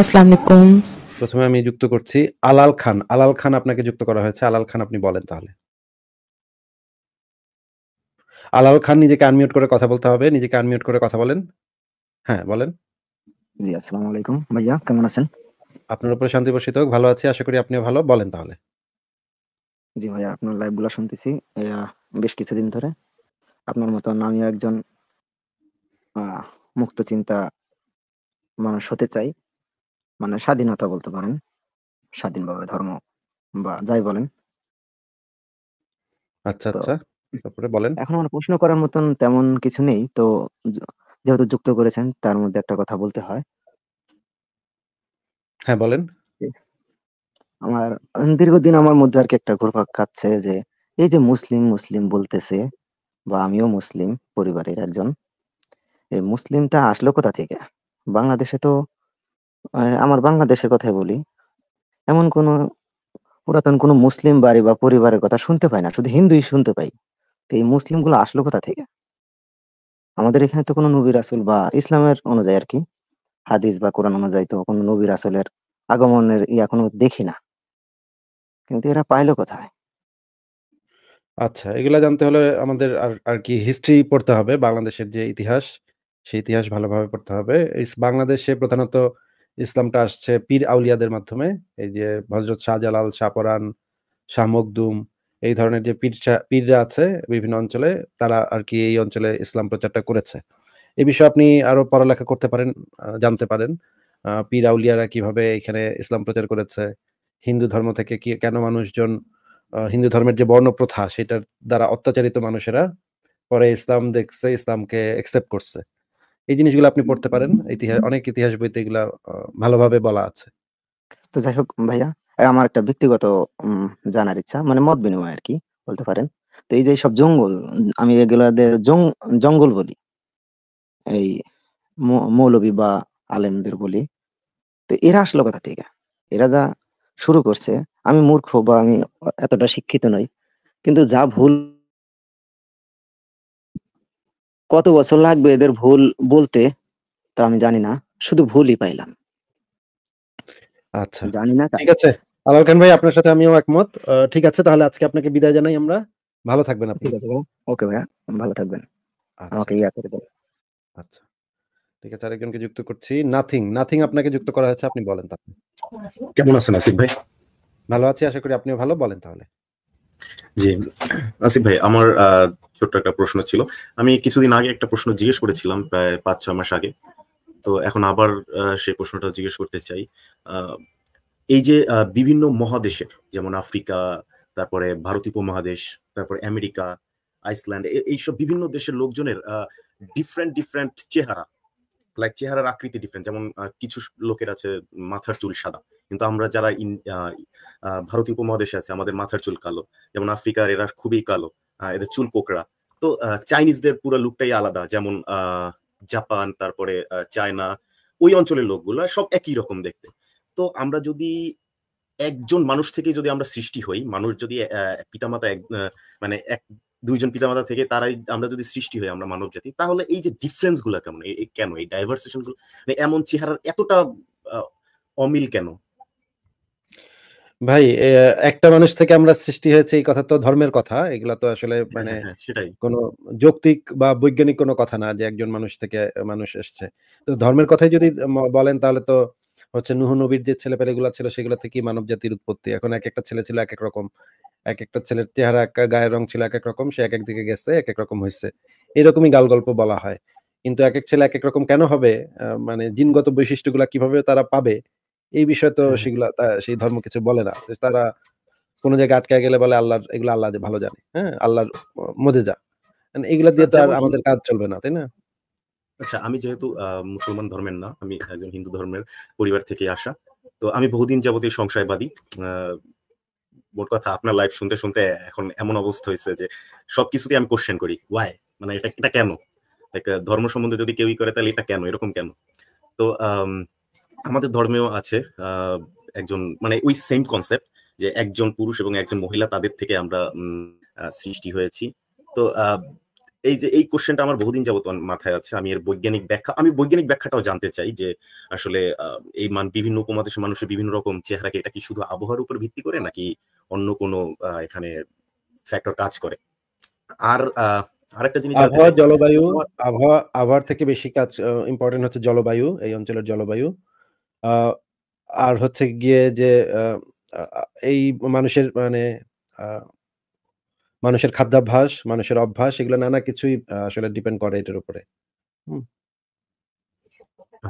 আসসালামু প্রথমে আমি যুক্ত করছি আলাল খান আলাল খান আপনাকে যুক্ত করা হয়েছে আলাল খান আপনি বলেন তাহলে আলাল খান নিজেকে আনমিউট করে কথা বলতে হবে নিজেকে আনমিউট করে কথা বলেন হ্যাঁ বলেন জি আসসালামু আলাইকুম ভাইয়া কেমন আছেন আপনার উপরে শান্তি বর্ষিত হোক ভালো আছি আশা করি আপনিও ভালো বলেন তাহলে জি ভাইয়া আপনার লাইভগুলো শুনতেছি বেশ কিছুদিন ধরে আপনার মতো আমিও একজন মুক্ত চিন্তা মানুষ হতে চাই মানে স্বাধীনতা বলতে পারেন স্বাধীনভাবে ধর্ম বা যাই বলেন আচ্ছা আচ্ছা তারপরে বলেন এখন আমার প্রশ্ন করার মতন তেমন কিছু নেই তো যেহেতু যুক্ত করেছেন তার মধ্যে একটা কথা বলতে হয় হ্যাঁ বলেন আমার দীর্ঘদিন আমার মধ্যে আর কি একটা ঘুরপাক খাচ্ছে যে এই যে মুসলিম মুসলিম বলতেছে বা আমিও মুসলিম পরিবারের একজন এই মুসলিমটা আসলো কোথা থেকে বাংলাদেশে তো আমার বাংলাদেশের কথাই বলি। এমন কোনো পুরাতন কোনো মুসলিম বাড়ি বা পরিবারের কথা শুনতে পাই না। শুধু হিন্দুই শুনতে পাই। তো এই মুসলিমগুলো আসলো কোথা থেকে? আমাদের এখানে তো কোনো নবীর আসল বা ইসলামের অনুযায়ী কি হাদিস বা কোরআন অনুযায়ী তো কোনো নবীর আসলের আগমনের ইয়া কোনো দেখি না। কিন্তু এরা পাইলো কোথায়? আচ্ছা, এগুলা জানতে হলে আমাদের আর আর কি হিস্ট্রি পড়তে হবে। বাংলাদেশের যে ইতিহাস, সেই ইতিহাস ভালোভাবে পড়তে হবে। বাংলাদেশে প্রধানত ইসলামটা আসছে পীর আউলিয়াদের মাধ্যমে এই যে হজরত শাহজালাল শাহপরান শাহ মকদুম এই ধরনের যে পীর পীররা আছে বিভিন্ন অঞ্চলে তারা আর কি এই অঞ্চলে ইসলাম প্রচারটা করেছে এ বিষয়ে আপনি আরো পড়ালেখা করতে পারেন জানতে পারেন পীর আউলিয়ারা কিভাবে এখানে ইসলাম প্রচার করেছে হিন্দু ধর্ম থেকে কি কেন মানুষজন হিন্দু ধর্মের যে বর্ণ প্রথা সেটার দ্বারা অত্যাচারিত মানুষেরা পরে ইসলাম দেখছে ইসলামকে অ্যাকসেপ্ট করছে এই জিনিসগুলো আপনি পড়তে পারেন ইতিহাস অনেক ইতিহাস বইতে এগুলো ভালোভাবে বলা আছে তো যাই হোক ভাইয়া আমার একটা ব্যক্তিগত জানার ইচ্ছা মানে মত বিনিময় আর কি বলতে পারেন তো এই যে সব জঙ্গল আমি এগুলাদের জঙ্গল বলি এই মৌলবি বা আলেমদের বলি তো এরা আসলো কথা থেকে এরা যা শুরু করছে আমি মূর্খ বা আমি এতটা শিক্ষিত নই কিন্তু যা ভুল কত বছর লাগবে এদের ভুল বলতে তা আমি জানি না শুধু ভুলই পাইলাম আচ্ছা জানি না ঠিক আছে আলাল খান ভাই আপনার সাথে আমিও একমত ঠিক আছে তাহলে আজকে আপনাকে বিদায় জানাই আমরা ভালো থাকবেন আপনি ওকে ভাইয়া ভালো থাকবেন আচ্ছা। আমাকে ইয়া করে দেবেন আচ্ছা ঠিক আছে আরেকজনকে যুক্ত করছি নাথিং নাথিং আপনাকে যুক্ত করা হয়েছে আপনি বলেন তাহলে কেমন আছেন আসিফ ভাই ভালো আছি আশা করি আপনিও ভালো বলেন তাহলে জি আসিফ ভাই আমার ছোট্ট একটা প্রশ্ন ছিল আমি কিছুদিন আগে একটা প্রশ্ন জিজ্ঞেস করেছিলাম প্রায় পাঁচ ছ মাস আগে তো এখন আবার সেই প্রশ্নটা জিজ্ঞেস করতে চাই এই যে বিভিন্ন মহাদেশের যেমন আফ্রিকা তারপরে ভারত উপমহাদেশ তারপরে আমেরিকা আইসল্যান্ড এইসব বিভিন্ন দেশের লোকজনের ডিফারেন্ট ডিফারেন্ট চেহারা লাইক চেহারার আকৃতি ডিফারেন্ট যেমন কিছু লোকের আছে মাথার চুল সাদা কিন্তু আমরা যারা ভারতীয় উপমহাদেশে আছে আমাদের মাথার চুল কালো যেমন আফ্রিকার এরা খুবই কালো এদের চুল কোকড়া তো চাইনিজদের পুরো লুকটাই আলাদা যেমন জাপান তারপরে চায়না ওই অঞ্চলের লোকগুলো সব একই রকম দেখতে তো আমরা যদি একজন মানুষ থেকে যদি আমরা সৃষ্টি হই মানুষ যদি পিতামাতা এক মানে এক দুইজন পিতামাতা থেকে তারাই আমরা যদি সৃষ্টি হই আমরা মানব জাতি তাহলে এই যে ডিফারেন্স গুলো কেমন কেন এই ডাইভার্সেশন গুলো মানে এমন চেহারার এতটা অমিল কেন ভাই একটা মানুষ থেকে আমরা সৃষ্টি হয়েছে এই কথা তো ধর্মের কথা এগুলা তো আসলে হ্যাঁ, মানে হ্যাঁ, কোনো যৌক্তিক বা বৈজ্ঞানিক কোনো কথা না যে একজন মানুষ থেকে মানুষ এসছে তো ধর্মের কথাই যদি বলেন তাহলে তো হচ্ছে নুহ নবীর যে ছেলে ছেলেপেলেগুলো ছিল সেগুলো থেকেই মানব জাতির উৎপত্তি এখন এক একটা ছেলে ছিল এক এক রকম এক একটা ছেলের চেহারা একটা গায়ের রং ছিল এক এক রকম সে এক এক দিকে গেছে এক এক রকম হয়েছে এরকমই গাল গল্প বলা হয় কিন্তু এক এক ছেলে এক এক রকম কেন হবে মানে জিনগত বৈশিষ্ট্যগুলা কিভাবে তারা পাবে এই বিষয়ে তো সেগুলা সেই ধর্ম কিছু বলে না তারা কোনো জায়গায় আটকে গেলে বলে আল্লাহর এগুলো আল্লাহ ভালো জানে হ্যাঁ আল্লাহর মধ্যে যা মানে এগুলা দিয়ে তো আচ্ছা, আর আমাদের কাজ চলবে না তাই না আচ্ছা আমি যেহেতু মুসলমান ধর্মের না আমি একজন হিন্দু ধর্মের পরিবার থেকে আসা তো আমি বহুদিন যাবতীয় সংশয়বাদী মোট কথা আপনার লাইফ শুনতে শুনতে এখন এমন অবস্থা হয়েছে যে সবকিছুতে আমি কোশ্চেন করি ওয়াই মানে এটা এটা কেন ধর্ম সম্বন্ধে যদি কেউই করে তাহলে এটা কেন এরকম কেন তো আমাদের ধর্মেও আছে একজন মানে ওই সেম কনসেপ্ট যে একজন পুরুষ এবং একজন মহিলা তাদের থেকে আমরা সৃষ্টি হয়েছি তো এই যে এই কোশ্চেনটা আমার বহুদিন যাবত মাথায় আছে আমি এর বৈজ্ঞানিক ব্যাখ্যা আমি বৈজ্ঞানিক ব্যাখ্যাটাও জানতে চাই যে আসলে এই মান বিভিন্ন উপমহাদেশে মানুষের বিভিন্ন রকম চেহারাকে এটা কি শুধু আবহাওয়ার উপর ভিত্তি করে নাকি অন্য কোনো এখানে ফ্যাক্টর কাজ করে আর আরেকটা জিনিস আবহাওয়া জলবায়ু আবহাওয়া আবহাওয়ার থেকে বেশি কাজ ইম্পর্টেন্ট হচ্ছে জলবায়ু এই অঞ্চলের জলবায়ু আর হচ্ছে গিয়ে যে এই মানুষের মানে মানুষের খাদ্যাভ্যাস মানুষের অভ্যাস এগুলো নানা কিছুই আসলে ডিপেন্ড করে এটার উপরে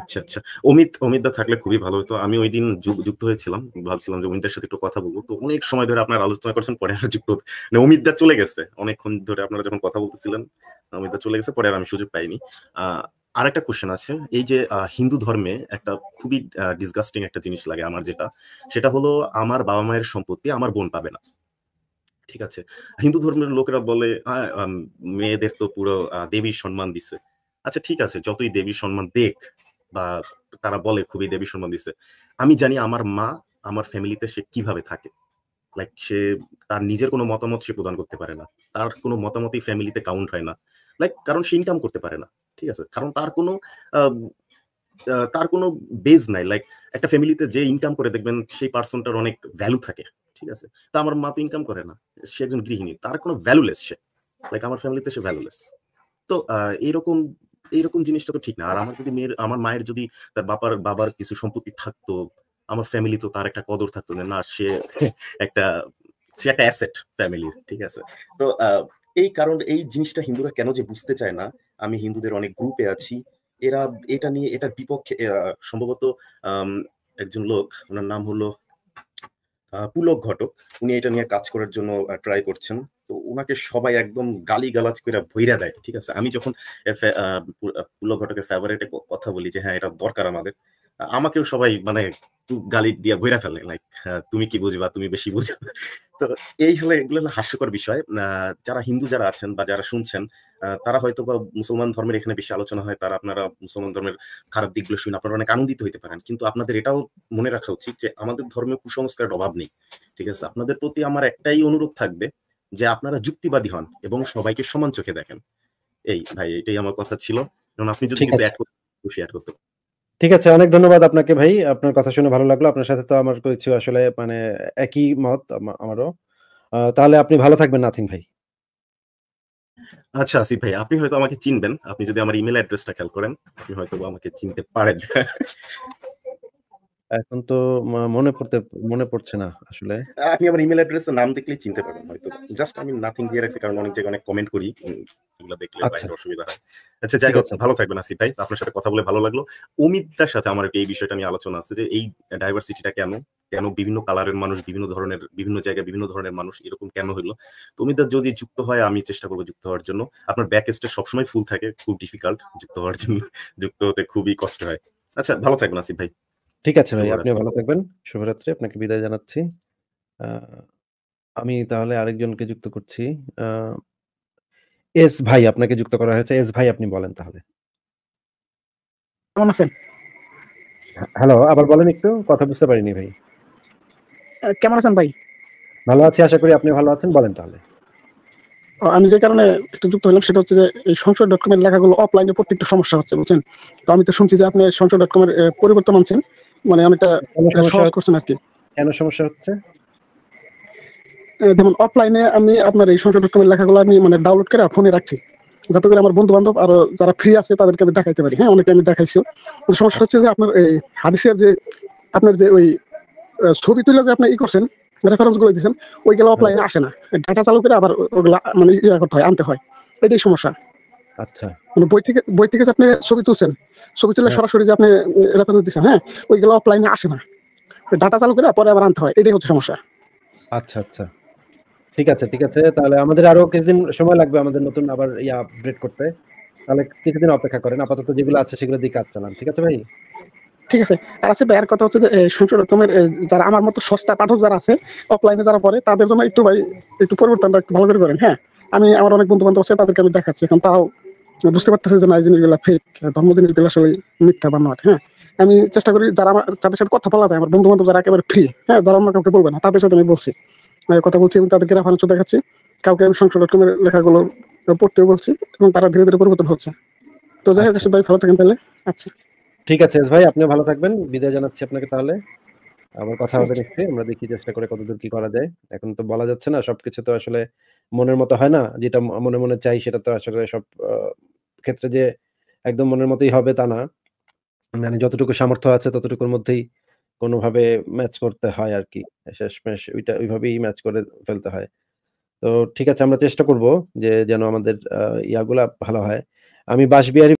আচ্ছা আচ্ছা অমিত অমিতদা থাকলে খুবই ভালো হতো আমি ওই দিন যুক্ত হয়েছিলাম ভাবছিলাম যে অমিতদার সাথে একটু কথা বলবো তো অনেক সময় ধরে আপনার আলোচনা করছেন পরে আর যুক্ত মানে অমিতদা চলে গেছে অনেকক্ষণ ধরে আপনারা যখন কথা বলতেছিলেন অমিতদা চলে গেছে পরে আর আমি সুযোগ পাইনি আর একটা কোশ্চেন আছে এই যে হিন্দু ধর্মে একটা খুবই ডিসগাস্টিং একটা জিনিস লাগে আমার যেটা সেটা হলো আমার বাবা মায়ের সম্পত্তি আমার বোন পাবে না ঠিক আছে হিন্দু ধর্মের লোকেরা বলে মেয়েদের তো পুরো দেবীর সম্মান দিছে আচ্ছা ঠিক আছে যতই দেবীর সম্মান দেখ বা তারা বলে খুবই দেবীর সম্মান দিছে আমি জানি আমার মা আমার ফ্যামিলিতে সে কিভাবে থাকে লাইক সে তার নিজের কোনো মতামত সে প্রদান করতে পারে না তার কোনো মতামতই ফ্যামিলিতে কাউন্ট হয় না লাইক কারণ সে ইনকাম করতে পারে না ঠিক আছে কারণ তার কোনো তার কোনো বেজ নাই লাইক একটা ফ্যামিলিতে যে ইনকাম করে দেখবেন সেই পার্সনটার অনেক ভ্যালু থাকে ঠিক আছে তা আমার মা তো ইনকাম করে না সে একজন গৃহিণী তার কোনো ভ্যালুলেস সে লাইক আমার ফ্যামিলিতে সে ভ্যালুলেস তো এইরকম এইরকম জিনিসটা তো ঠিক না আর আমার যদি মেয়ের আমার মায়ের যদি তার বাবার বাবার কিছু সম্পত্তি থাকতো আমার ফ্যামিলি তো তার একটা কদর থাকতো না সে একটা সে একটা অ্যাসেট ফ্যামিলির ঠিক আছে তো এই কারণ এই জিনিসটা হিন্দুরা কেন যে বুঝতে চায় না আমি হিন্দুদের অনেক গ্রুপে আছি এরা এটা নিয়ে এটার বিপক্ষে সম্ভবত একজন লোক ওনার নাম হলো পুলক ঘটক উনি এটা নিয়ে কাজ করার জন্য ট্রাই করছেন তো ওনাকে সবাই একদম গালি গালাজ করে ভৈরা দেয় ঠিক আছে আমি যখন পুলক ঘটকের ফেভারেটে কথা বলি যে হ্যাঁ এটা দরকার আমাদের আমাকেও সবাই মানে গালি দিয়া ঘুরে ফেলে লাইক হ্যাঁ, তুমি কি বুঝবা তুমি বেশি বুঝো তো এই হলো এগুলো হলো হাস্যকর বিষয় যারা হিন্দু যারা আছেন বা যারা শুনছেন তারা হয়তো বা মুসলমান ধর্মের এখানে বেশি আলোচনা হয় তারা আপনারা মুসলমান ধর্মের খারাপ দিকগুলো শুনে আপনারা অনেক আনন্দিত হইতে পারেন কিন্তু আপনাদের এটাও মনে রাখা উচিত যে আমাদের ধর্মে কুসংস্কারের অভাব নেই ঠিক আছে আপনাদের প্রতি আমার একটাই অনুরোধ থাকবে যে আপনারা যুক্তিবাদী হন এবং সবাইকে সমান চোখে দেখেন এই ভাই এটাই আমার কথা ছিল কারণ আপনি যদি কিছু অ্যাড করতে খুশি অ্যাড করতে ঠিক আছে অনেক ধন্যবাদ আপনাকে ভাই আপনার কথা শুনে ভালো লাগলো আপনার সাথে তো আমার কিছু আসলে মানে একই মত আমারও। তাহলে আপনি ভালো থাকবেন নাথিন ভাই। আচ্ছা আসিফ ভাই, আপনি হয়তো আমাকে চিনবেন। আপনি যদি আমার ইমেল অ্যাড্রেসটা খেয়াল করেন, আপনি হয়তো আমাকে চিনতে পারেন। এখন তো মনে পড়তে মনে পড়ছে না আসলে। আপনি আমার ইমেল অ্যাড্রেসের নাম দেখলেই চিনতে পারবেন হয়তো। জাস্ট আমি নাথিন দিয়ে রাখছি কারণ অনেক জায়গায় অনেক কমেন্ট করি। এগুলো দেখলে আচ্ছা। অসুবিধা হয় আচ্ছা যাই হোক ভালো থাকবেন আসি ভাই আপনার সাথে কথা বলে ভালো লাগলো অমিতার সাথে আমার এই বিষয়টা নিয়ে আলোচনা আছে যে এই ডাইভার্সিটিটা কেন কেন বিভিন্ন কালারের মানুষ বিভিন্ন ধরনের বিভিন্ন জায়গায় বিভিন্ন ধরনের মানুষ এরকম কেন হলো অমিতদার যদি যুক্ত হয় আমি চেষ্টা করবো যুক্ত হওয়ার জন্য আপনার ব্যাক স্টেজ সবসময় ফুল থাকে খুব ডিফিকাল্ট যুক্ত হওয়ার জন্য যুক্ত হতে খুবই কষ্ট হয় আচ্ছা ভালো থাকবেন আসিফ ভাই ঠিক আছে ভাই আপনিও ভালো থাকবেন শুভরাত্রি আপনাকে বিদায় জানাচ্ছি আমি তাহলে আরেকজনকে যুক্ত করছি এস ভাই আপনাকে যুক্ত করা হয়েছে এস ভাই আপনি বলেন তাহলে কেমন আছেন হ্যাঁ, হ্যালো আবার বলেন একটু কথা বুঝতে পারিনি ভাই কেমন আছেন ভাই ভালো আছি আশা করি আপনি ভালো আছেন বলেন তাহলে আমি যে কারণে একটু যুক্ত হলাম সেটা হচ্ছে যে এই সংসদ ডট কমের লেখাগুলো অফলাইনে প্রত্যেকটা সমস্যা হচ্ছে বুঝছেন তো আমি তো শুনছি যে আপনি সংসদ ডট পরিবর্তন আনছেন মানে অনেকটা সহজ করছেন আর কি কেন সমস্যা হচ্ছে যেমন অফলাইনে আমি আপনার এই সংসদ ডট লেখাগুলো আমি মানে ডাউনলোড করে ফোনে রাখছি যাতে করে আমার বন্ধু বান্ধব আরো যারা ফ্রি আছে তাদেরকে আমি দেখাইতে পারি হ্যাঁ অনেকে আমি দেখাইছি সমস্যা হচ্ছে যে আপনার এই হাদিসের যে আপনার যে ওই ছবি তুলে যে আপনি ই করছেন রেফারেন্স গুলো দিচ্ছেন ওইগুলো অফলাইনে আসে না ডাটা চালু করে আবার ওগুলো মানে ইয়ে করতে হয় আনতে হয় এটাই সমস্যা আচ্ছা মানে বই থেকে বই থেকে আপনি ছবি তুলছেন ছবি তুলে হ্যাঁ। সরাসরি যে আপনি রেফারেন্স দিচ্ছেন হ্যাঁ ওইগুলো অফলাইনে আসে না ডাটা চালু করে পরে আবার আনতে হয় এটাই হচ্ছে সমস্যা আচ্ছা আচ্ছা ঠিক আছে ঠিক আছে তাহলে আমাদের আরো কিছুদিন সময় লাগবে আমাদের নতুন আবার ইয়া আপডেট করতে তাহলে কিছুদিন অপেক্ষা করেন আপাতত যেগুলো আছে সেগুলো দিয়ে কাজ চালান ঠিক আছে ভাই ঠিক আছে আর আছে কথা হচ্ছে যারা আমার মতো সস্তা পাঠক যারা আছে অফলাইনে যারা পড়ে তাদের জন্য একটু ভাই একটু পরিবর্তনটা একটু ভালো করে করেন হ্যাঁ আমি আমার অনেক বন্ধু বান্ধব আছে তাদেরকে আমি দেখাচ্ছি এখন তাও বুঝতে পারতেছে যে না এই জিনিসগুলো ফেক ধর্ম আসলে মিথ্যা বা হ্যাঁ আমি চেষ্টা করি যারা আমার তাদের সাথে কথা বলা যায় আমার বন্ধু বান্ধব যারা একেবারে ফ্রি হ্যাঁ যারা অন্য কাউকে বলবে না তাদের সাথে আমি বলছি কথা বলছি এবং তাদেরকে রাফানুচ্ছ দেখাচ্ছি কাউকে আমি সংসদ ডট লেখাগুলো পড়তেও বলছি এবং তারা ধীরে ধীরে পরিবর্তন হচ্ছে তো যাই হোক আচ্ছা। ভাই ভালো থাকেন তাহলে আচ্ছা ঠিক আছে ভাই আপনিও ভালো থাকবেন বিদায় জানাচ্ছি আপনাকে তাহলে আমার কথা হবে নিশ্চয়ই আচ্ছা। আমরা দেখি চেষ্টা করে কতদূর কি করা যায় এখন তো বলা যাচ্ছে না সবকিছু তো আসলে মনের মতো হয় না যেটা মনে মনে চাই সেটা তো আসলে সব ক্ষেত্রে যে একদম মনের মতোই হবে তা না মানে যতটুকু সামর্থ্য আছে ততটুকুর মধ্যেই কোনোভাবে ম্যাচ করতে হয় আর কি শেষমেশ ওইটা ওইভাবেই ম্যাচ করে ফেলতে হয়। তো ঠিক আছে আমরা চেষ্টা করব যে যেন আমাদের ইয়াগুলা ভালো হয়। আমি বাঁশবিহারী